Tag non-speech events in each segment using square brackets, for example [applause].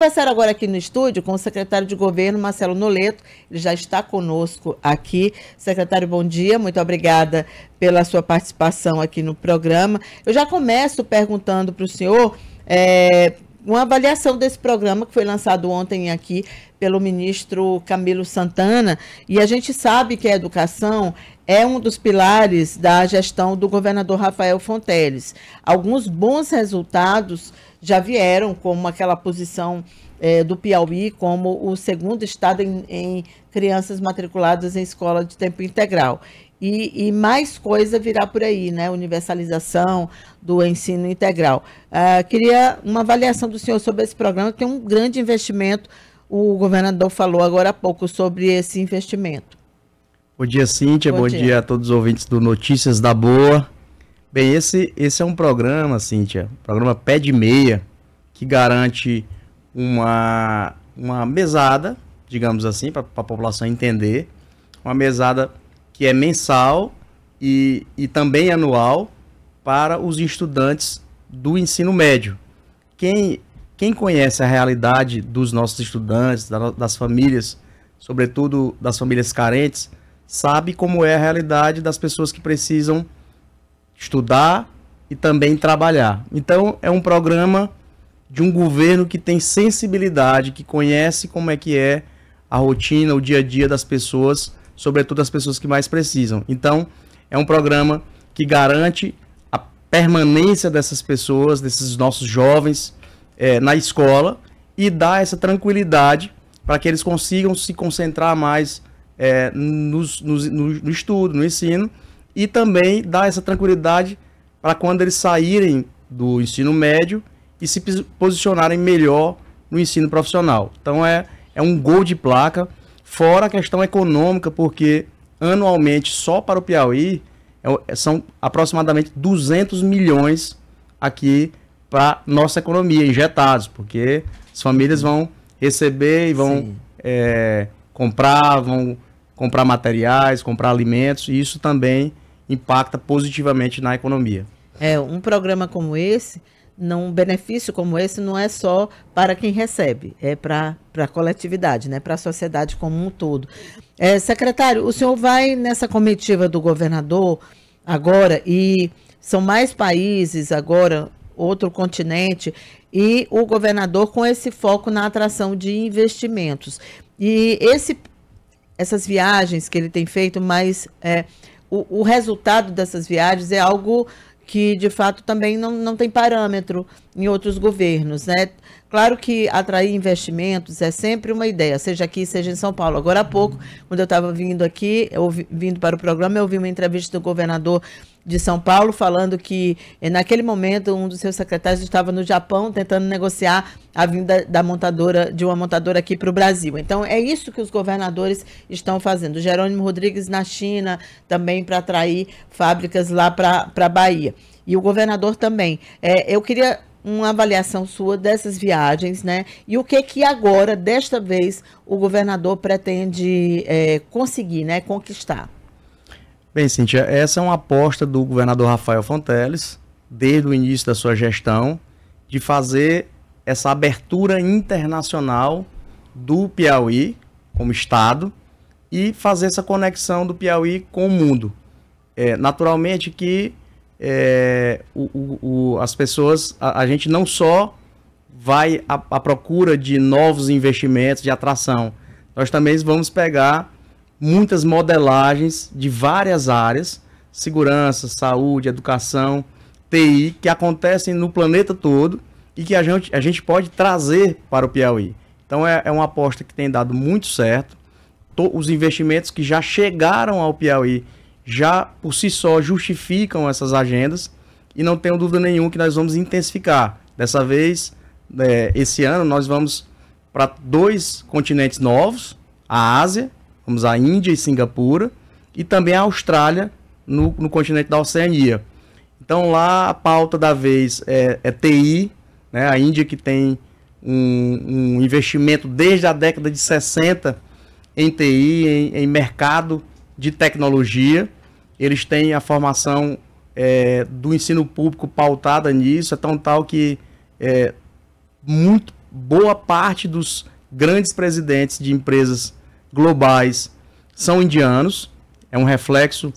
passar agora aqui no estúdio com o secretário de governo, Marcelo Noleto. Ele já está conosco aqui. Secretário, bom dia. Muito obrigada pela sua participação aqui no programa. Eu já começo perguntando para o senhor é, uma avaliação desse programa que foi lançado ontem aqui pelo ministro Camilo Santana. E a gente sabe que a educação é um dos pilares da gestão do governador Rafael Fonteles. Alguns bons resultados já vieram como aquela posição é, do Piauí como o segundo estado em, em, crianças matriculadas em escola de tempo integral. E, e, mais coisa virá por aí, né? Universalização do ensino integral. Ah, queria uma avaliação do senhor sobre esse programa, que é um grande investimento. O governador falou agora há pouco sobre esse investimento. Bom dia, Cíntia. Bom, bom dia. dia. a todos os ouvintes do Notícias da Boa. Bem, esse, esse é um programa, Cíntia, programa pé de meia, que garante uma, uma mesada, digamos assim, para a população entender, uma mesada que é mensal e, e também anual para os estudantes do ensino médio. Quem, quem conhece a realidade dos nossos estudantes, das famílias, sobretudo das famílias carentes, sabe como é a realidade das pessoas que precisam estudar e também trabalhar. Então, é um programa de um governo que tem sensibilidade, que conhece como é que é a rotina, o dia a dia das pessoas, sobretudo as pessoas que mais precisam. Então, é um programa que garante a permanência dessas pessoas, desses nossos jovens é, na escola e dá essa tranquilidade para que eles consigam se concentrar mais é, nos, nos, no, no estudo, no ensino e também dar essa tranquilidade para quando eles saírem do ensino médio e se posicionarem melhor no ensino profissional. Então é, é um gol de placa, fora a questão econômica, porque anualmente só para o Piauí é, é são aproximadamente 200 milhões aqui para nossa economia injetados, porque as famílias vão receber e vão é, comprar, vão comprar materiais, comprar alimentos, e isso também impacta positivamente na economia. É, um programa como esse, não, um benefício como esse não é só para quem recebe, é para a coletividade, né, para a sociedade como um todo. É, secretário, o senhor vai nessa comitiva do governador agora e são mais países agora, outro continente, e o governador com esse foco na atração de investimentos. E esse, essas viagens que ele tem feito, mais é, o, o resultado dessas viagens é algo que de fato também não, não tem parâmetro em outros governos, né? Claro que atrair investimentos é sempre uma ideia, seja aqui, seja em São Paulo. Agora há pouco, quando eu estava vindo aqui, eu, vindo para o programa, eu vi uma entrevista do governador de São Paulo, falando que eh, naquele momento um dos seus secretários estava no Japão tentando negociar a vinda da montadora de uma montadora aqui para o Brasil. Então é isso que os governadores estão fazendo. Jerônimo Rodrigues na China também para atrair fábricas lá para a Bahia. E o governador também. É, eu queria uma avaliação sua dessas viagens, né? E o que que agora, desta vez, o governador pretende é, conseguir, né? Conquistar. Bem, Cintia, essa é uma aposta do governador Rafael Fonteles, desde o início da sua gestão, de fazer essa abertura internacional do Piauí como Estado e fazer essa conexão do Piauí com o mundo. É, naturalmente que é, o, o, as pessoas, a, a, gente não só vai à procura de novos investimentos, de atração, nós também vamos pegar muitas modelagens de várias áreas, segurança, saúde, educação, TI, que acontecem no planeta todo e que a gente, a gente pode trazer para o Piauí. Então é, é uma aposta que tem dado muito certo. To, os investimentos que já chegaram ao Piauí já por si só justificam essas agendas e não tenho dúvida nenhuma que nós vamos intensificar. Dessa vez, é, esse ano, nós vamos para dois continentes novos, a Ásia vamos à Índia e Singapura, e também à Austrália, no, no continente da Oceania. Então lá a pauta da vez é, é TI, né? a Índia que tem um, um, investimento desde a década de 60 em TI, em, em mercado de tecnologia. Eles têm a formação é, do ensino público pautada nisso, é tão tal que é, muito boa parte dos grandes presidentes de empresas globais são indianos, é um reflexo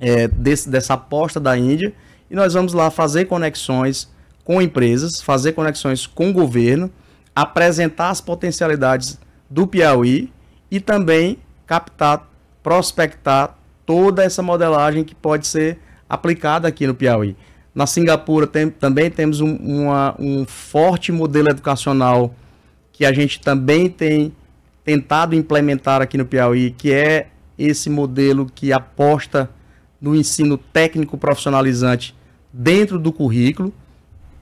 é, desse, dessa aposta da Índia, e nós vamos lá fazer conexões com empresas, fazer conexões com o governo, apresentar as potencialidades do Piauí e também captar, prospectar toda essa modelagem que pode ser aplicada aqui no Piauí. Na Singapura tem, também temos um, uma, um forte modelo educacional que a gente também tem tentado implementar aqui no Piauí, que é esse modelo que aposta no ensino técnico profissionalizante dentro do currículo,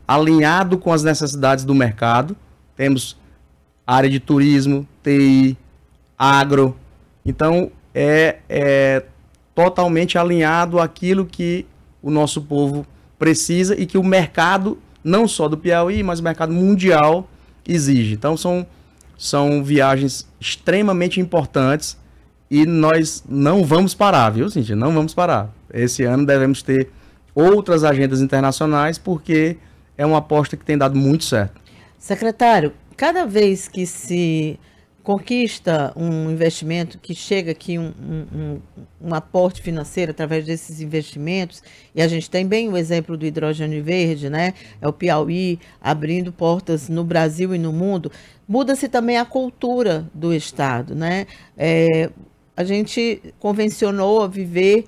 alinhado com as necessidades do mercado. Temos área de turismo, TI, agro. Então, é, é totalmente alinhado àquilo que o nosso povo precisa e que o mercado, não só do Piauí, mas o mercado mundial exige. Então, são são viagens extremamente importantes e nós não vamos parar, viu, gente? Não vamos parar. Esse ano devemos ter outras agendas internacionais porque é uma aposta que tem dado muito certo. Secretário, cada vez que se conquista um investimento que chega aqui um, um, um, aporte financeiro através desses investimentos e a gente tem bem o exemplo do hidrogênio verde, né? É o Piauí abrindo portas no Brasil e no mundo. Muda-se também a cultura do estado, né? É, a gente convencionou a viver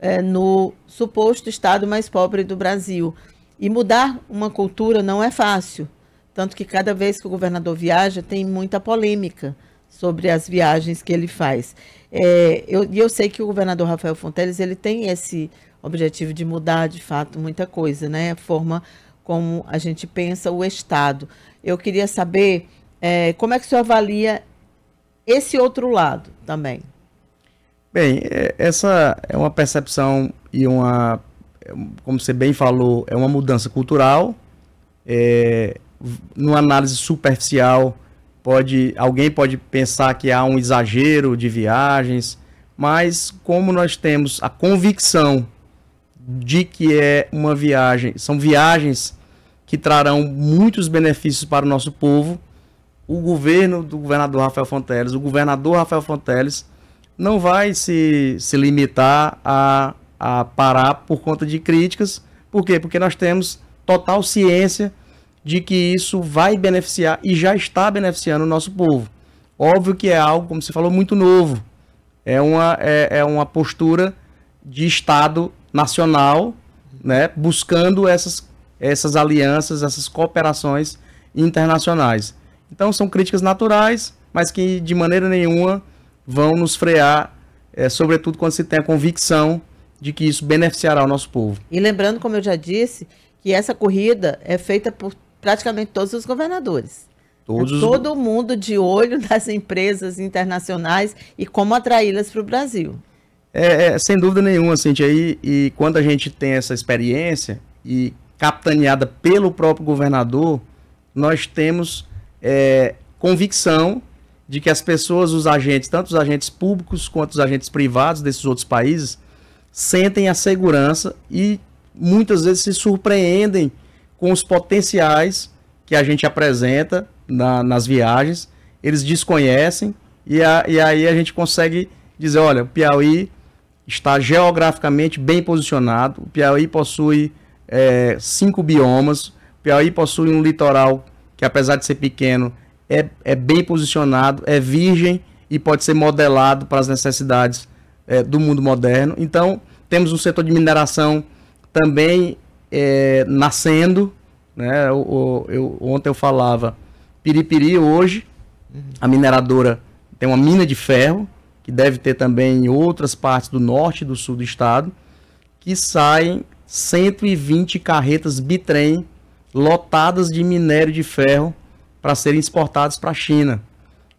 é, no suposto estado mais pobre do Brasil e mudar uma cultura não é fácil. Tanto que cada vez que o governador viaja, tem muita polêmica sobre as viagens que ele faz. É, eu, eu sei que o governador Rafael Fonteles ele tem esse objetivo de mudar, de fato, muita coisa, né? A forma como a gente pensa o Estado. Eu queria saber é, como é que o senhor avalia esse outro lado também. Bem, é, essa é uma percepção e uma, como você bem falou, é uma mudança cultural. É, numa análise superficial, pode alguém pode pensar que há um exagero de viagens, mas como nós temos a convicção de que é uma viagem, são viagens que trarão muitos benefícios para o nosso povo, o governo do governador Rafael Fonteles, o governador Rafael Fonteles não vai se, se limitar a, a parar por conta de críticas. Por quê? Porque nós temos total ciência de que isso vai beneficiar e já está beneficiando o nosso povo. Óbvio que é algo, como você falou, muito novo. É uma, é, é uma postura de Estado nacional, né, buscando essas, essas alianças, essas cooperações internacionais. Então são críticas naturais, mas que de maneira nenhuma vão nos frear, é, sobretudo quando se tem a convicção de que isso beneficiará o nosso povo. E lembrando, como eu já disse, que essa corrida é feita por praticamente todos os governadores. Todos... Todo mundo de olho [laughs] nas empresas internacionais e como atraí-las para o Brasil. É, é, sem dúvida nenhuma, Cintia. E, e quando a gente tem essa experiência e capitaneada pelo próprio governador, nós temos é, convicção de que as pessoas, os agentes, tanto os agentes públicos quanto os agentes privados desses outros países, sentem a segurança e muitas vezes se surpreendem com os potenciais que a gente apresenta na, nas viagens, eles desconhecem, e, a, e aí a gente consegue dizer: olha, o Piauí está geograficamente bem posicionado, o Piauí possui é, cinco biomas, o Piauí possui um litoral que, apesar de ser pequeno, é, é bem posicionado, é virgem e pode ser modelado para as necessidades é, do mundo moderno. Então, temos um setor de mineração também é, nascendo. Né? Eu, eu, ontem eu falava Piripiri hoje, uhum. a mineradora tem uma mina de ferro, que deve ter também em outras partes do norte e do sul do estado, que saem 120 carretas bitrem lotadas de minério de ferro para serem exportados para a China.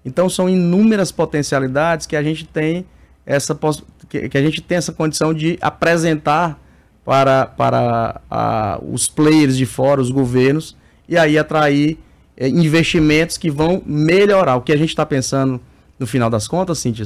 Então são inúmeras potencialidades que a gente tem essa que a gente tem essa condição de apresentar para, para a, os players de fora, os governos, e aí atrair é, investimentos que vão melhorar. O que a gente está pensando, no final das contas, Cíntia,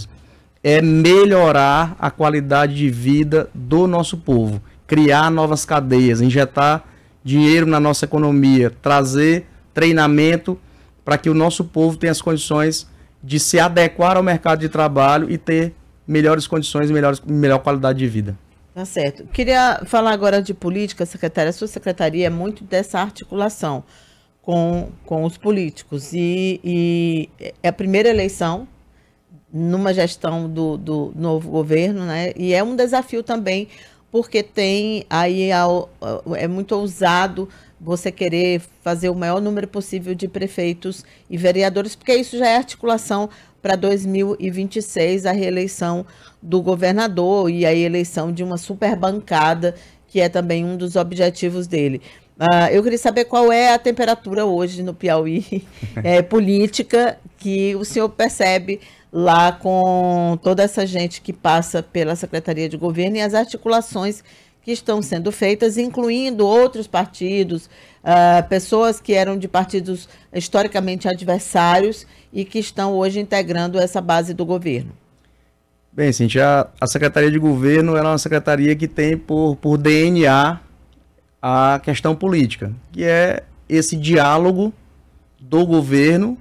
é melhorar a qualidade de vida do nosso povo, criar novas cadeias, injetar dinheiro na nossa economia, trazer treinamento para que o nosso povo tenha as condições de se adequar ao mercado de trabalho e ter melhores condições e melhor qualidade de vida. Tá certo. Queria falar agora de política, secretária. A sua secretaria é muito dessa articulação com, com os políticos. E, e é a primeira eleição numa gestão do, do novo governo, né? E é um desafio também, porque tem aí é muito ousado você querer fazer o maior número possível de prefeitos e vereadores, porque isso já é articulação para 2026 a reeleição do governador e a eleição de uma super bancada, que é também um dos objetivos dele. Uh, eu queria saber qual é a temperatura hoje no Piauí é, [laughs] política que o senhor percebe lá com toda essa gente que passa pela Secretaria de Governo e as articulações que estão sendo feitas, incluindo outros partidos, uh, pessoas que eram de partidos historicamente adversários e que estão hoje integrando essa base do governo. Bem, Cintia, a Secretaria de Governo é uma secretaria que tem por, por DNA a questão política, que é esse diálogo do governo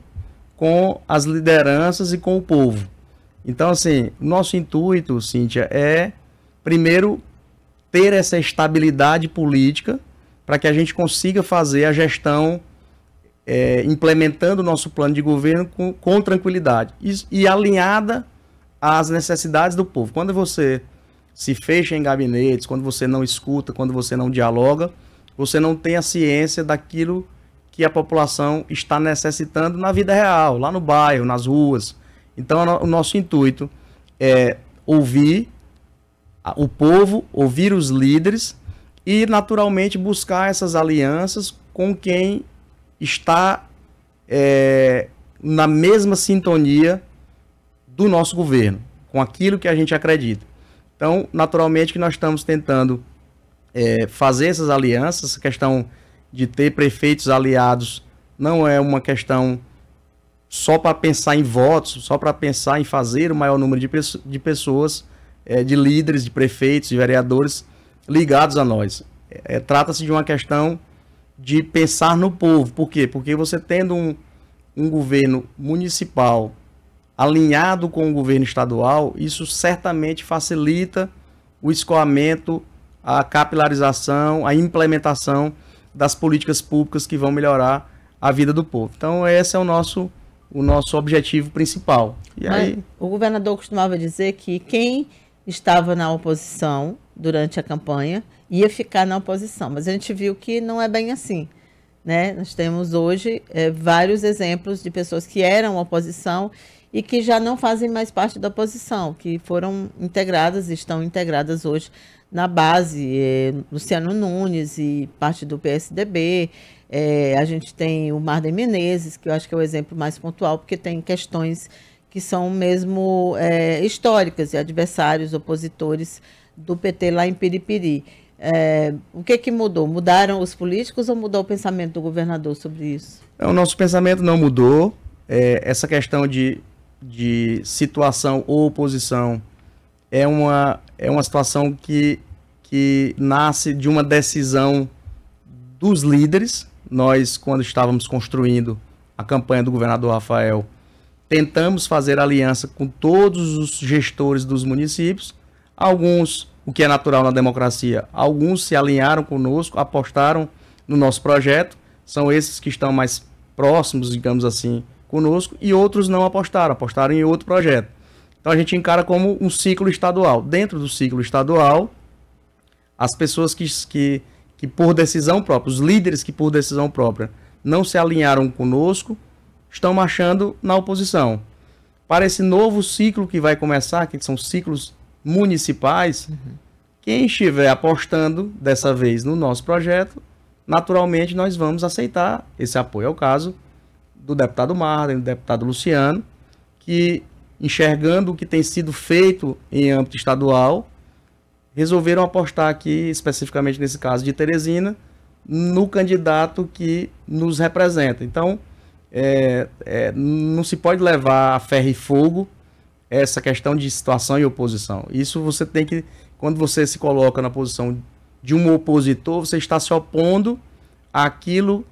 com as lideranças e com o povo. Então, assim, nosso intuito, Cíntia, é primeiro ter essa estabilidade política para que a gente consiga fazer a gestão é, implementando o nosso plano de governo com, com tranquilidade e, e alinhada às necessidades do povo. Quando você se fecha em gabinetes, quando você não escuta, quando você não dialoga, você não tem a ciência daquilo que a população está necessitando na vida real, lá no bairro, nas ruas. Então, o nosso intuito é ouvir o povo, ouvir os líderes e, naturalmente, buscar essas alianças com quem está é, na mesma sintonia do nosso governo, com aquilo que a gente acredita. Então, naturalmente, que nós estamos tentando é, fazer essas alianças, A questão de ter prefeitos aliados não é uma questão só para pensar em votos, só para pensar em fazer o maior número de, de pessoas, é, de líderes, de prefeitos, de vereadores ligados a nós. É, Trata-se de uma questão de pensar no povo. Por quê? Porque você tendo um, um governo municipal alinhado com o governo estadual, isso certamente facilita o escoamento, a capilarização, a implementação das políticas públicas que vão melhorar a vida do povo. Então, esse é o nosso o nosso objetivo principal. E Mas aí... O governador costumava dizer que quem estava na oposição durante a campanha, ia ficar na oposição. Mas a gente viu que não é bem assim. Né? Nós temos hoje é, vários exemplos de pessoas que eram oposição e que já não fazem mais parte da oposição, que foram integradas, estão integradas hoje na base. É, Luciano Nunes e parte do PSDB. É, eh, a gente tem o de Menezes, que eu acho que é o exemplo mais pontual, porque tem questões que são mesmo é, históricas e adversários, opositores do PT lá em Piripiri. É, o que, é que mudou? Mudaram os políticos ou mudou o pensamento do governador sobre isso? É, o nosso pensamento não mudou. É, essa questão de, de situação ou oposição é uma, é uma situação que, que nasce de uma decisão dos líderes. Nós, quando estávamos construindo a campanha do governador Rafael, Tentamos fazer aliança com todos os gestores dos municípios. Alguns, o que é natural na democracia, alguns se alinharam conosco, apostaram no nosso projeto. São esses que estão mais próximos, digamos assim, conosco, e outros não apostaram, apostaram em outro projeto. Então a gente encara como um ciclo estadual. Dentro do ciclo estadual, as pessoas que, que, que por decisão própria, os líderes que por decisão própria não se alinharam conosco, estão marchando na oposição. Para esse novo ciclo que vai começar, que são ciclos municipais, uhum. quem estiver apostando dessa vez no nosso projeto, naturalmente nós vamos aceitar esse apoio. É o caso do deputado Marden, do deputado Luciano, que enxergando o que tem sido feito em âmbito estadual, resolveram apostar aqui, especificamente nesse caso de Teresina, no candidato que nos representa. Então, é, é, não se pode levar a ferro e fogo essa questão de situação e oposição. Isso você tem que, quando você se coloca na posição de um opositor, você está se opondo àquilo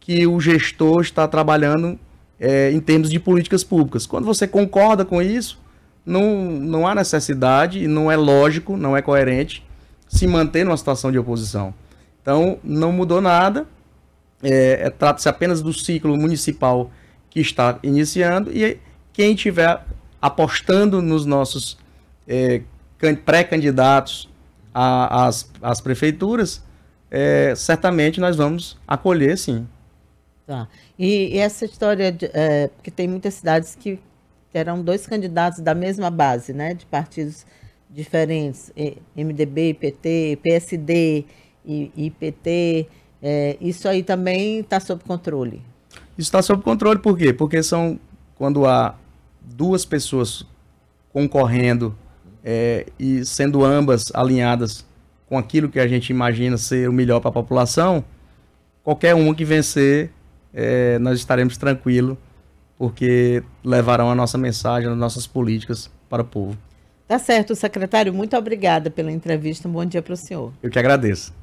que o gestor está trabalhando é, em termos de políticas públicas. Quando você concorda com isso, não, não há necessidade, não é lógico, não é coerente se manter numa situação de oposição. Então, não mudou nada, é, é, trata-se apenas do ciclo municipal que está iniciando e quem tiver apostando nos nossos é, pré-candidatos às, às prefeituras, é, certamente nós vamos acolher, sim. Tá. E, e essa história, de, é, porque tem muitas cidades que terão dois candidatos da mesma base, né, de partidos diferentes, MDB, PT, PSD e IPT. É, isso aí também está sob controle? Isso está sob controle por quê? Porque são quando há duas pessoas concorrendo é, e sendo ambas alinhadas com aquilo que a gente imagina ser o melhor para a população, qualquer uma que vencer, é, nós estaremos tranquilos, porque levarão a nossa mensagem, as nossas políticas para o povo. Tá certo, secretário. Muito obrigada pela entrevista. Um bom dia para o senhor. Eu que agradeço.